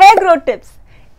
है growth tips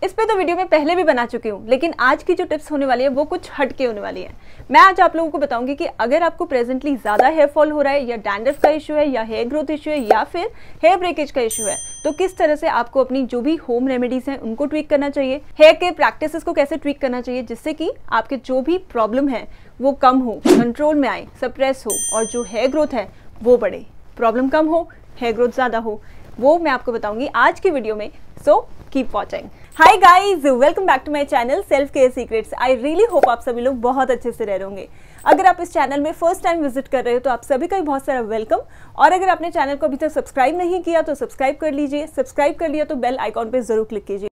इस पे तो वीडियो में पहले भी बना चुकी हूँ लेकिन आज की जो टिप्स होने वाली है वो कुछ हटके होने वाली है मैं आज आप लोगों को बताऊंगी कि अगर आपको प्रेजेंटली ज़्यादा हेयर फॉल हो रहा है या डैंडर्स का इशू है या हेयर ग्रोथ इशू है या फिर हेयर ब्रेकेज का इशू है तो किस तरह से आपको अपनी जो भी होम रेमेडीज हैं उनको ट्वीक करना चाहिए हेयर के प्रैक्टिस को कैसे ट्वीक करना चाहिए जिससे कि आपके जो भी प्रॉब्लम है वो कम हो कंट्रोल में आए सप्रेस हो और जो हेयर ग्रोथ है वो बढ़े प्रॉब्लम कम हो हेयर ग्रोथ ज़्यादा हो वो मैं आपको बताऊंगी आज की वीडियो में so keep watching hi guys welcome back to my channel self care secrets I really hope आप सभी लोग बहुत अच्छे से रह रहे अगर आप इस चैनल में फर्स्ट टाइम विजिट कर रहे हो तो आप सभी का भी बहुत सारा वेलकम और अगर आपने चैनल को अभी तक सब्सक्राइब नहीं किया तो सब्सक्राइब कर लीजिए सब्सक्राइब कर लिया तो बेल आइकॉन पर जरूर क्लिक कीजिए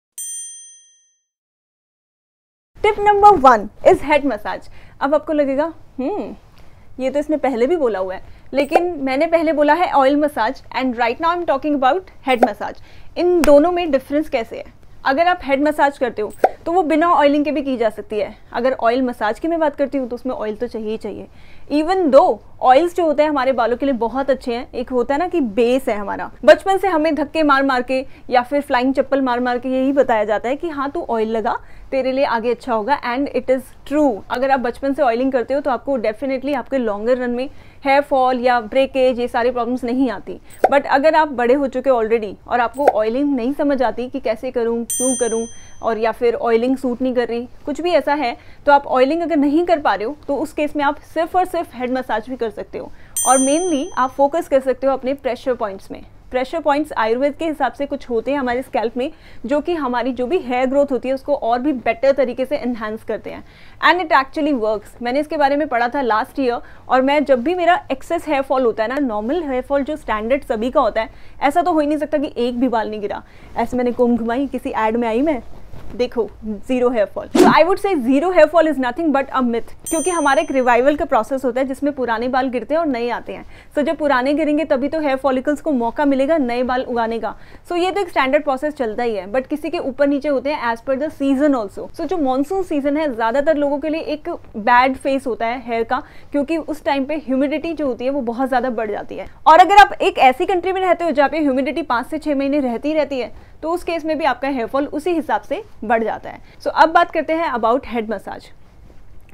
tip number one is head massage अब आपको लगेगा हम्म ये तो इसने पहले भी बोला हुआ है लेकिन मैंने पहले बोला है oil massage and right now I am talking about head massage इन दोनों में डिफरेंस कैसे है अगर आप हेड मसाज करते हो तो वो बिना ऑयलिंग के भी की जा सकती है अगर ऑयल मसाज की मैं बात करती हूँ तो उसमें ऑयल तो चाहिए ही चाहिए इवन दो ऑयल्स जो होते हैं हमारे बालों के लिए बहुत अच्छे हैं एक होता है ना कि बेस है हमारा बचपन से हमें धक्के मार मार के या फिर फ्लाइंग चप्पल मार मार के यही बताया जाता है कि हाँ तू ऑयल लगा तेरे लिए आगे अच्छा होगा एंड इट इज़ ट्रू अगर आप बचपन से ऑयलिंग करते हो तो आपको डेफिनेटली आपके लॉन्गर रन में हेयर फॉल या ब्रेकेज ये सारी प्रॉब्लम्स नहीं आती बट अगर आप बड़े हो चुके ऑलरेडी और आपको ऑयलिंग नहीं समझ आती कि कैसे करूँ क्यों करूँ और या फिर ऑयलिंग सूट नहीं कर रही कुछ भी ऐसा है तो आप ऑयलिंग अगर नहीं कर पा रहे हो तो उस केस में आप सिर्फ और सिर्फ हेड मसाज भी कर सकते हो और मेनली आप फोकस कर सकते हो अपने प्रेशर पॉइंट्स में प्रेशर पॉइंट्स आयुर्वेद के हिसाब से कुछ होते हैं हमारे स्कैल्प में जो कि हमारी जो भी हेयर ग्रोथ होती है उसको और भी बेटर तरीके से इन्हांस करते हैं एंड इट एक्चुअली वर्क्स मैंने इसके बारे में पढ़ा था लास्ट ईयर और मैं जब भी मेरा एक्सेस हेयर फॉल होता है ना नॉर्मल हेयर फॉल जो स्टैंडर्ड सभी का होता है ऐसा तो हो ही नहीं सकता कि एक भी बाल नहीं गिरा ऐसे मैंने कुंभ घुमाई किसी एड में आई मैं देखो जीरो हेयर फॉल तो I would say zero hair fall is nothing but a myth क्योंकि हमारा एक रिवाइवल का प्रोसेस होता है जिसमें पुराने बाल गिरते हैं और नए आते हैं सो so, जब पुराने गिरेंगे तभी तो हेयर फॉलिकल्स को मौका मिलेगा नए बाल उगाने का सो so, ये तो एक स्टैंडर्ड प्रोसेस चलता ही है बट किसी के ऊपर नीचे होते हैं as per the season also so जो मानसून सीजन है ज़्यादातर लोगों के लिए एक बैड फेस होता है हेयर का क्योंकि उस टाइम पे ह्यूमिडिटी जो होती है वो बहुत ज़्यादा बढ़ जाती है और अगर आप एक ऐसी कंट्री में रहते हो जहाँ पे ह्यूमिडिटी पांच से छह महीने रहती रहती है तो उस केस में भी आपका हेयरफॉल उसी हिसाब से बढ़ जाता है सो so, अब बात करते हैं अबाउट हेड मसाज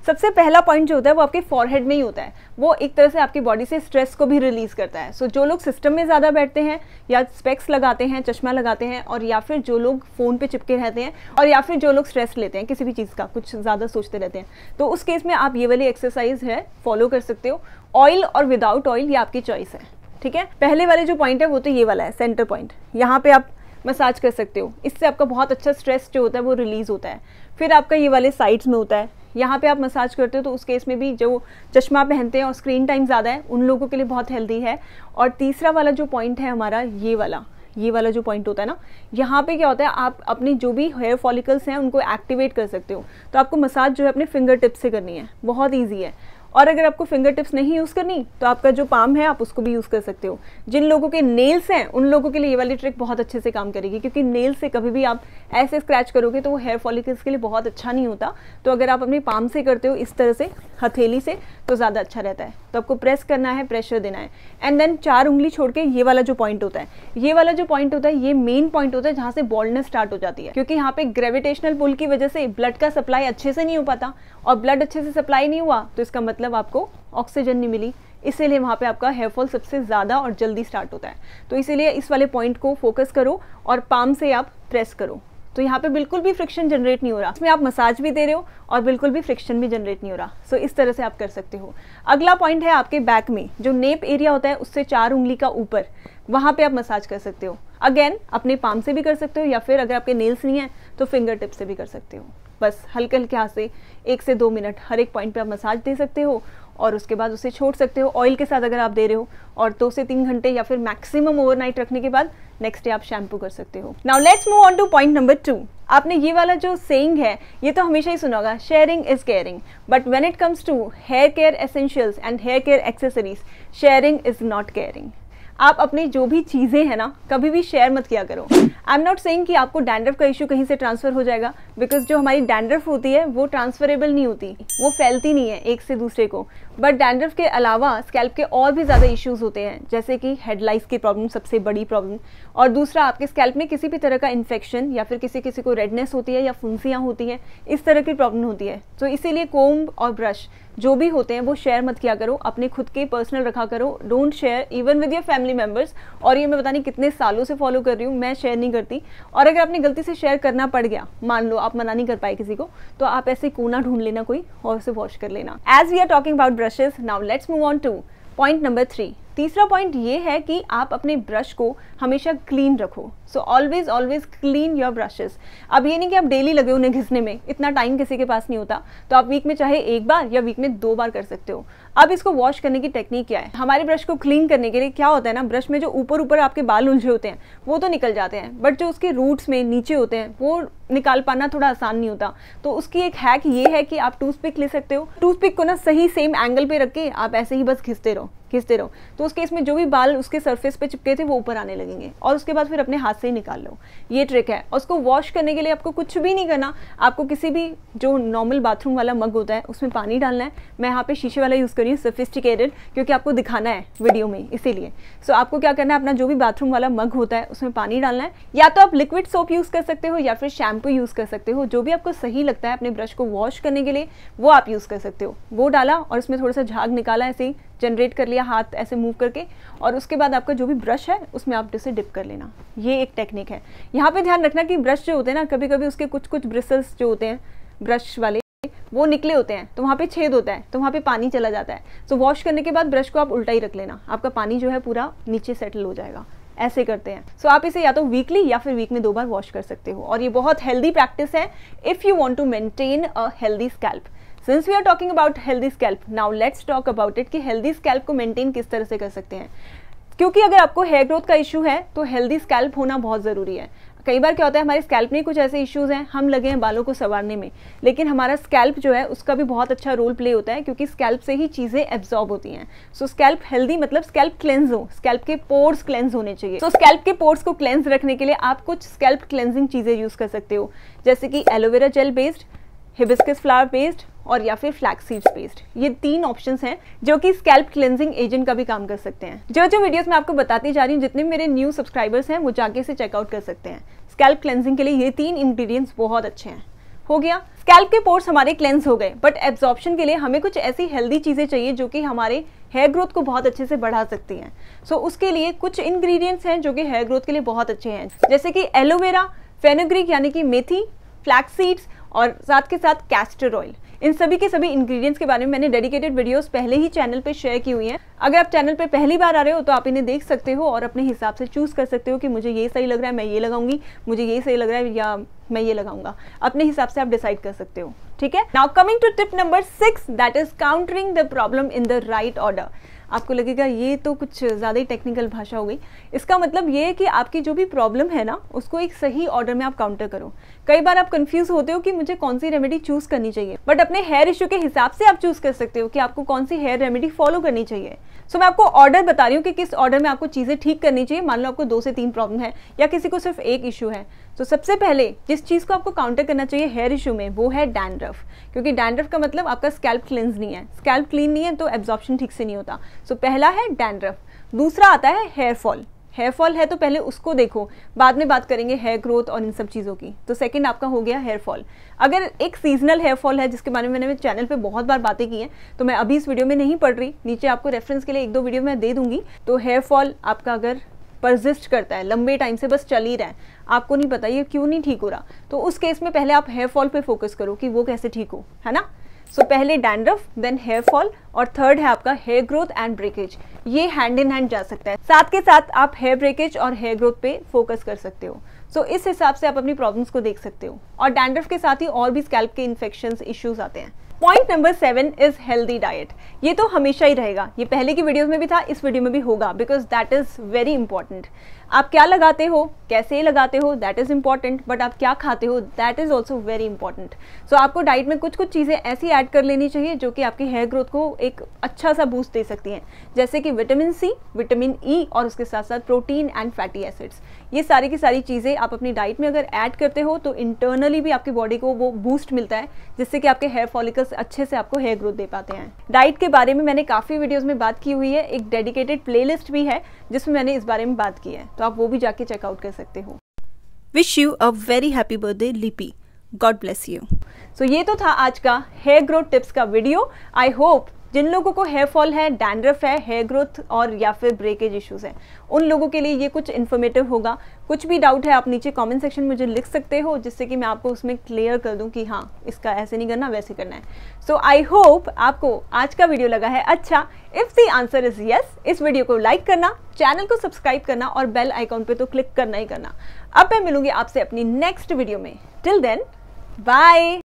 सबसे पहला पॉइंट जो होता है वो आपके फॉरहेड में ही होता है वो एक तरह से आपकी बॉडी से स्ट्रेस को भी रिलीज करता है सो so, जो लोग सिस्टम में ज़्यादा बैठते हैं या स्पेक्स लगाते हैं चश्मा लगाते हैं और या फिर जो लोग फ़ोन पे चिपके रहते हैं और या फिर जो लोग स्ट्रेस लेते हैं किसी भी चीज़ का कुछ ज़्यादा सोचते रहते हैं तो उस केस में आप ये वाली एक्सरसाइज है फॉलो कर सकते हो ऑयल और विदाउट ऑयल ये आपकी चॉइस है ठीक है पहले वाले जो पॉइंट है वो तो ये वाला है सेंटर पॉइंट यहाँ पे आप मसाज कर सकते हो इससे आपका बहुत अच्छा स्ट्रेस जो होता है वो रिलीज़ होता है फिर आपका ये वाले साइड्स में होता है यहाँ पे आप मसाज करते हो तो उस केस में भी जो चश्मा पहनते हैं और स्क्रीन टाइम ज़्यादा है उन लोगों के लिए बहुत हेल्दी है और तीसरा वाला जो पॉइंट है हमारा ये वाला ये वाला जो पॉइंट होता है ना यहाँ पे क्या होता है आप अपने जो भी हेयर फॉलिकल्स हैं उनको एक्टिवेट कर सकते हो तो आपको मसाज जो है अपने फिंगर टिप से करनी है बहुत ईजी है और अगर आपको फिंगर टिप्स नहीं यूज़ करनी तो आपका जो पाम है आप उसको भी यूज़ कर सकते हो जिन लोगों के नेल्स हैं उन लोगों के लिए ये वाली ट्रिक बहुत अच्छे से काम करेगी क्योंकि नेल्स से कभी भी आप ऐसे स्क्रैच करोगे तो वो हेयर फॉलिकल्स के लिए बहुत अच्छा नहीं होता तो अगर आप अपने पाम से करते हो इस तरह से हथेली से तो ज़्यादा अच्छा रहता है तो आपको प्रेस करना है प्रेशर देना है एंड देन चार उंगली छोड़ के ये वाला जो पॉइंट होता है ये वाला जो पॉइंट होता है ये मेन पॉइंट होता है जहाँ से बॉल्डनेस स्टार्ट हो जाती है क्योंकि यहाँ पे ग्रेविटेशनल पुल की वजह से ब्लड का सप्लाई अच्छे से नहीं हो पाता और ब्लड अच्छे से सप्लाई नहीं हुआ तो इसका मतलब मतलब आपको ऑक्सीजन नहीं मिली इसीलिए वहाँ पे आपका हेयर फॉल सबसे ज़्यादा और जल्दी स्टार्ट होता है तो इसीलिए इस वाले पॉइंट को फोकस करो और पाम से आप प्रेस करो तो यहाँ पे बिल्कुल भी फ्रिक्शन जनरेट नहीं हो रहा इसमें आप मसाज भी दे रहे हो और बिल्कुल भी फ्रिक्शन भी जनरेट नहीं हो रहा सो so, इस तरह से आप कर सकते हो अगला पॉइंट है आपके बैक में जो नेप एरिया होता है उससे चार उंगली का ऊपर वहाँ पे आप मसाज कर सकते हो अगेन अपने पाम से भी कर सकते हो या फिर अगर आपके नेल्स नहीं हैं तो फिंगर टिप से भी कर सकते हो बस हल्के हल्के हाथ से एक से दो मिनट हर एक पॉइंट पे आप मसाज दे सकते हो और उसके बाद उसे छोड़ सकते हो ऑयल के साथ अगर आप दे रहे हो और दो से तीन घंटे या फिर मैक्सिमम ओवरनाइट रखने के बाद नेक्स्ट डे आप शैम्पू कर सकते हो now let's move on to point number two आपने ये वाला जो सेइंग है ये तो हमेशा ही सुना होगा sharing is caring but when it comes to hair care essentials and hair care accessories sharing is not caring आप अपने जो भी चीज़ें हैं ना कभी भी शेयर मत किया करो आई एम नॉट सेइंग कि आपको डैंड्रफ का इशू कहीं से ट्रांसफ़र हो जाएगा बिकॉज जो हमारी डैंड्रफ होती है वो ट्रांसफरेबल नहीं होती वो फैलती नहीं है एक से दूसरे को बट डैंड्रफ के अलावा स्कैल्प के और भी ज़्यादा इश्यूज होते हैं जैसे कि हेडलाइस की प्रॉब्लम सबसे बड़ी प्रॉब्लम और दूसरा आपके स्कैल्प में किसी भी तरह का इन्फेक्शन या फिर किसी किसी को रेडनेस होती है या फुंसियाँ होती हैं इस तरह की प्रॉब्लम होती है तो इसीलिए कोम्ब और ब्रश जो भी होते हैं वो शेयर मत किया करो अपने खुद के पर्सनल रखा करो don't share even with your family members और ये मैं बता नहीं कितने सालों से फॉलो कर रही हूँ मैं शेयर नहीं करती और अगर आपने गलती से शेयर करना पड़ गया मान लो आप मना नहीं कर पाए किसी को तो आप ऐसे कोना ढूंढ लेना कोई और उसे वॉश कर लेना as we are talking about brushes now let's move on to point number three तीसरा पॉइंट ये है कि आप अपने ब्रश को हमेशा क्लीन रखो so always always clean your brushes अब ये नहीं कि आप डेली लगे उन्हें घिसने में इतना टाइम किसी के पास नहीं होता तो आप वीक में चाहे एक बार या वीक में दो बार कर सकते हो अब इसको वॉश करने की टेक्निक क्या है हमारे ब्रश को क्लीन करने के लिए क्या होता है ना ब्रश में जो ऊपर ऊपर आपके बाल उलझे होते हैं वो तो निकल जाते हैं बट जो उसके रूट्स में नीचे होते हैं वो निकाल पाना थोड़ा आसान नहीं होता तो उसकी एक हैक ये है कि आप टूथ पिक ले सकते हो टूथ पिक को ना सही सेम एंगल पे रख के आप ऐसे ही बस घिसते रहो घिसते रहो तो उस केस में जो भी बाल उसके सरफेस पे चिपके थे वो ऊपर आने लगेंगे और उसके बाद फिर अपने हाथ से ही निकाल लो ये ट्रिक है और उसको वॉश करने के लिए आपको कुछ भी नहीं करना आपको किसी भी जो नॉर्मल बाथरूम वाला मग होता है उसमें पानी डालना है मैं यहाँ पे शीशे वाला यूज़ कर रही हूँ सोफिस्टिकेटेड क्योंकि आपको दिखाना है वीडियो में इसीलिए सो so, आपको क्या करना है अपना जो भी बाथरूम वाला मग होता है उसमें पानी डालना है या तो आप लिक्विड सोप यूज़ कर सकते हो या फिर शैम शैम्पू यूज़ कर सकते हो जो भी आपको सही लगता है अपने ब्रश को वॉश करने के लिए वो आप यूज़ कर सकते हो वो डाला और उसमें थोड़ा सा झाग निकाला ऐसे ही जनरेट कर लिया हाथ ऐसे मूव करके और उसके बाद आपका जो भी ब्रश है उसमें आप जैसे डिप कर लेना ये एक टेक्निक है यहाँ पे ध्यान रखना कि ब्रश जो होते हैं ना कभी कभी उसके कुछ कुछ ब्रिसल्स जो होते हैं ब्रश वाले वो निकले होते हैं तो वहाँ पे छेद होता है तो वहाँ पे पानी चला जाता है सो so, वॉश करने के बाद ब्रश को आप उल्टा ही रख लेना आपका पानी जो है पूरा नीचे सेटल हो जाएगा ऐसे करते हैं सो so, आप इसे या तो वीकली या फिर वीक में दो बार वॉश कर सकते हो और ये बहुत हेल्दी प्रैक्टिस है if you want to maintain a healthy scalp since we are talking about healthy scalp now let's talk about it कि हेल्दी स्कैल्प को मेनटेन किस तरह से कर सकते हैं क्योंकि अगर आपको हेयर ग्रोथ का इशू है तो हेल्दी स्कैल्प होना बहुत ज़रूरी है कई बार क्या होता है हमारे स्कैल्प में कुछ ऐसे इश्यूज हैं हम लगे हैं बालों को संवारने में लेकिन हमारा स्कैल्प जो है उसका भी बहुत अच्छा रोल प्ले होता है क्योंकि स्कैल्प से ही चीज़ें एब्जॉर्ब होती हैं सो स्कैल्प हेल्दी मतलब स्कैल्प क्लेंज हो स्कैल्प के पोर्स क्लेंज होने चाहिए सो so, स्कैल्प के पोर्स को क्लेंज रखने के लिए आप कुछ स्कैल्प क्लेंजिंग चीज़ें यूज़ कर सकते हो जैसे कि aloe vera gel based hibiscus flower based और या फिर फ्लैक्सीड्स पेस्ट ये तीन ऑप्शंस हैं जो कि स्कैल्प क्लेंजिंग एजेंट का भी काम कर सकते हैं जो जो वीडियोस मैं आपको बताती जा रही हूँ जितने मेरे न्यू सब्सक्राइबर्स हैं वो जाके इसे चेकआउट कर सकते हैं स्कैल्प क्लेंजिंग के लिए ये तीन इन्ग्रीडियंट्स बहुत अच्छे हैं हो गया स्कैल्प के पोर्स हमारे क्लेंस हो गए बट एब्जॉर्प्शन के लिए हमें कुछ ऐसी हेल्दी चीज़ें चाहिए जो कि हमारे हेयर ग्रोथ को बहुत अच्छे से बढ़ा सकती हैं सो so, उसके लिए कुछ इंग्रेडिएंट्स हैं जो कि हेयर ग्रोथ के लिए बहुत अच्छे हैं जैसे कि एलोवेरा फेनोग्रिक यानी कि मेथी फ्लैक्स सीड्स और साथ के साथ कैस्टर ऑयल इन सभी के सभी इंग्रेडिएंट्स के बारे में मैंने डेडिकेटेड वीडियोस पहले ही चैनल पे शेयर की हुई हैं अगर आप चैनल पे पहली बार आ रहे हो तो आप इन्हें देख सकते हो और अपने हिसाब से चूज़ कर सकते हो कि मुझे ये सही लग रहा है मैं ये लगाऊंगी मुझे ये सही लग रहा है या मैं ये लगाऊंगा अपने हिसाब से आप डिसाइड कर सकते हो ठीक है now coming to tip number six that is countering the problem in the right order आपको लगेगा ये तो कुछ ज़्यादा ही टेक्निकल भाषा हो गई इसका मतलब ये है कि आपकी जो भी प्रॉब्लम है ना उसको एक सही ऑर्डर में आप काउंटर करो कई बार आप कंफ्यूज होते हो कि मुझे कौन सी रेमेडी चूज़ करनी चाहिए बट अपने हेयर इशू के हिसाब से आप चूज़ कर सकते हो कि आपको कौन सी हेयर रेमेडी फॉलो करनी चाहिए सो so, मैं आपको ऑर्डर बता रही हूँ कि किस ऑर्डर में आपको चीज़ें ठीक करनी चाहिए मान लो आपको दो से तीन प्रॉब्लम है या किसी को सिर्फ एक इशू है तो सबसे पहले जिस चीज़ को आपको काउंटर करना चाहिए हेयर इशू में वो है डैंड्रफ क्योंकि डैंड्रफ का मतलब आपका स्कैल्प क्लींस नहीं है स्कैल्प क्लीन नहीं है तो एब्जॉर्प्शन ठीक से नहीं होता सो so, पहला है डैंड्रफ दूसरा आता है हेयर फॉल हेयर फॉल है तो पहले उसको देखो बाद में बात करेंगे हेयर ग्रोथ और इन सब चीज़ों की तो सेकंड आपका हो गया हेयर फॉल अगर एक सीजनल हेयर फॉल है जिसके बारे में मैंने चैनल पे बहुत बार बातें की हैं तो मैं अभी इस वीडियो में नहीं पढ़ रही नीचे आपको रेफरेंस के लिए एक दो वीडियो मैं दे दूंगी तो हेयर फॉल आपका अगर परजिस्ट करता है लंबे टाइम से बस चल ही रहा है आपको नहीं पता ये क्यों नहीं ठीक हो रहा तो उस केस में पहले आप हेयर फॉल पे फोकस करो कि वो कैसे ठीक हो है ना सो so, पहले डैंड्रफ देन हेयर फॉल और थर्ड है आपका हेयर ग्रोथ एंड ब्रेकेज ये हैंड इन हैंड जा सकता है साथ के साथ आप हेयर ब्रेकेज और हेयर ग्रोथ पे फोकस कर सकते हो सो so, इस हिसाब से आप अपनी प्रॉब्लम्स को देख सकते हो और डैंड्रफ के साथ ही और भी स्कैल्प के इन्फेक्शन इश्यूज आते हैं point number seven is healthy diet ये तो हमेशा ही रहेगा ये पहले की वीडियोस में भी था इस वीडियो में भी होगा because that is very important आप क्या लगाते हो कैसे लगाते हो दैट इज़ इंपॉर्टेंट बट आप क्या खाते हो that is also very important so आपको डाइट में कुछ कुछ चीज़ें ऐसी ऐड कर लेनी चाहिए जो कि आपकी हेयर ग्रोथ को एक अच्छा सा बूस्ट दे सकती हैं जैसे कि vitamin C vitamin E e, और उसके साथ साथ प्रोटीन एंड फैटी एसिड्स ये सारी की सारी चीज़ें आप अपनी डाइट में अगर ऐड करते हो तो इंटरनली भी आपकी बॉडी को वो बूस्ट मिलता है जिससे कि आपके हेयर फॉलिकल्स अच्छे से आपको हेयर ग्रोथ दे पाते हैं डाइट के बारे में मैंने काफ़ी वीडियोज़ में बात की हुई है एक डेडिकेटेड प्लेलिस्ट भी है जिसमें मैंने इस बारे में बात की है तो आप वो भी जाके चेकआउट कर सकते हो wish you a very happy birthday Lipi god bless you so ये तो था आज का हेयर ग्रोथ टिप्स का वीडियो आई होप जिन लोगों को हेयर फॉल है डैंड्रफ है हेयर ग्रोथ और या फिर ब्रेकेज इश्यूज हैं उन लोगों के लिए ये कुछ इन्फॉर्मेटिव होगा कुछ भी डाउट है आप नीचे कमेंट सेक्शन में मुझे लिख सकते हो जिससे कि मैं आपको उसमें क्लियर कर दूं कि हाँ इसका ऐसे नहीं करना वैसे करना है सो आई होप आपको आज का वीडियो लगा है अच्छा if the answer is yes इस वीडियो को लाइक करना चैनल को सब्सक्राइब करना और बेल आइकॉन पे तो क्लिक करना ही करना अब मैं मिलूंगी आपसे अपनी नेक्स्ट वीडियो में टिल देन बाय